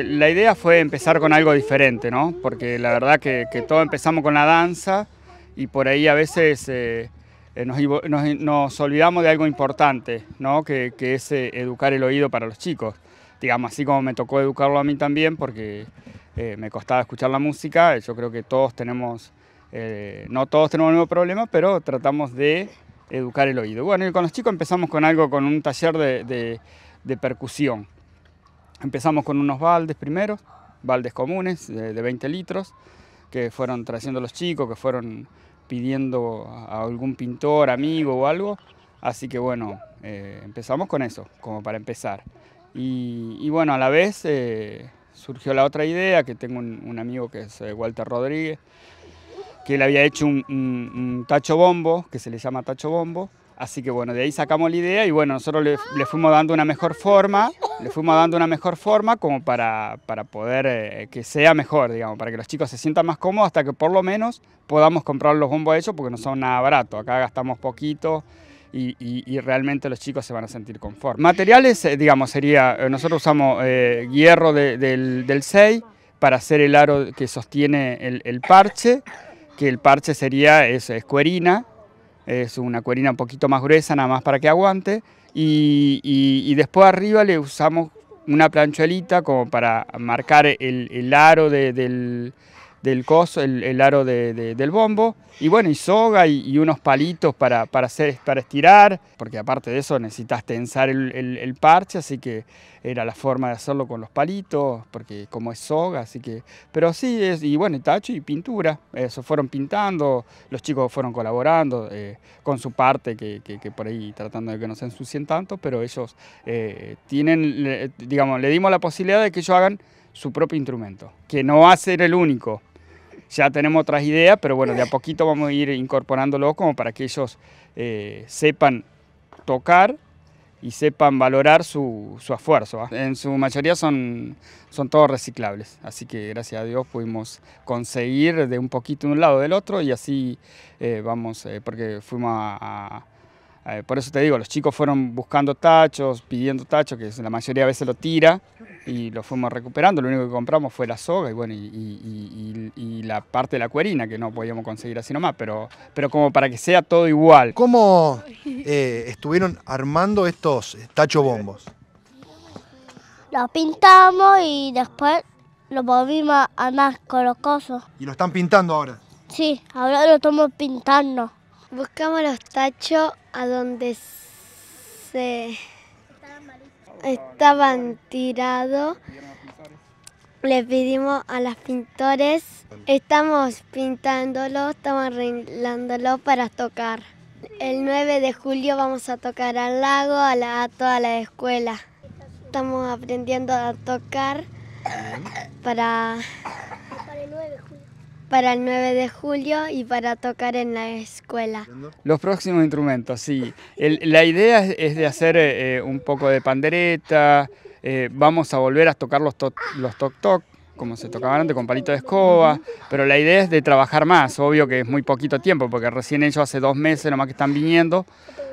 Eh, la idea fue empezar con algo diferente, ¿no? Porque la verdad que, que todos empezamos con la danza y por ahí a veces eh, eh, nos, olvidamos de algo importante, ¿no? Que, es educar el oído para los chicos. Digamos, así como me tocó educarlo a mí también porque me costaba escuchar la música, yo creo que todos tenemos, no todos tenemos el mismo problema, pero tratamos de educar el oído. Bueno, y con los chicos empezamos con algo, con un taller de percusión. Empezamos con unos baldes primero, baldes comunes de, 20 litros, que fueron trayendo los chicos, que fueron pidiendo a algún pintor, amigo o algo. Así que bueno, eh, empezamos con eso, como para empezar. Y, bueno, a la vez eh, surgió la otra idea, que tengo un, amigo que es eh, Walter Rodríguez, que él había hecho un, tacho bombo, que se le llama tacho bombo, Así que bueno, de ahí sacamos la idea y bueno, nosotros le, fuimos dando una mejor forma, le fuimos dando una mejor forma como para, para poder eh, que sea mejor, digamos, para que los chicos se sientan más cómodos hasta que por lo menos podamos comprar los bombos hechos porque no son nada baratos, acá gastamos poquito. Y, y, realmente los chicos se van a sentir conformes. Materiales, eh, digamos, sería, eh, nosotros usamos hierro del, del 6 para hacer el aro que sostiene el, parche, que el parche sería escuerina... es cuerina, es una cuerina un poquito más gruesa nada más para que aguante y, después arriba le usamos una planchuelita como para marcar el, aro del, del coso, el, aro del bombo, y bueno, y soga y, unos palitos para, hacer, para estirar, porque aparte de eso necesitas tensar el, parche, así que era la forma de hacerlo con los palitos, porque como es soga, así que... Pero sí, es, y bueno, tacho y pintura, eso fueron pintando, los chicos fueron colaborando eh, con su parte, que, por ahí tratando de que no se ensucien tanto, pero ellos eh, tienen, digamos, le dimos la posibilidad de que ellos hagan su propio instrumento, que no va a ser el único, ya tenemos otras ideas, pero bueno, de a poquito vamos a ir incorporándolo como para que ellos eh, sepan tocar y sepan valorar su, su esfuerzo. En su mayoría son, son todos reciclables, así que gracias a Dios pudimos conseguir de un poquito de un lado del otro y así eh, vamos, eh, porque fuimos a, por eso te digo, los chicos fueron buscando tachos, pidiendo tachos, que la mayoría de veces lo tira, y lo fuimos recuperando. Lo único que compramos fue la soga y bueno, y, la parte de la cuerina que no podíamos conseguir así nomás, pero, pero como para que sea todo igual. ¿Cómo eh, estuvieron armando estos tacho bombos? Los pintamos y después los volvimos a más con los cosos. ¿Y lo están pintando ahora? Sí, ahora lo estamos pintando. Buscamos los tachos a donde se estaban tirados. les pedimos a las pintores, estamos pintándolo, estamos arreglándolo para tocar. El 9 de julio vamos a tocar al lago, a, la, a toda la escuela. Estamos aprendiendo a tocar para para el 9 de julio y para tocar en la escuela. Los próximos instrumentos, sí. la idea es, de hacer eh, eh, un poco de pandereta, eh, vamos a volver a tocar los, los toc-toc, como se tocaban antes con palito de escoba, pero la idea es de trabajar más, obvio que es muy poquito tiempo, porque recién ellos hace dos meses nomás que están viniendo,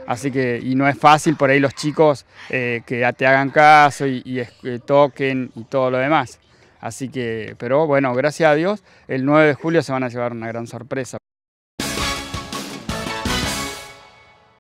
así que, y no es fácil por ahí los chicos que que te hagan caso y, y toquen y todo lo demás. Así que, pero bueno, gracias a Dios, el 9 de julio se van a llevar una gran sorpresa.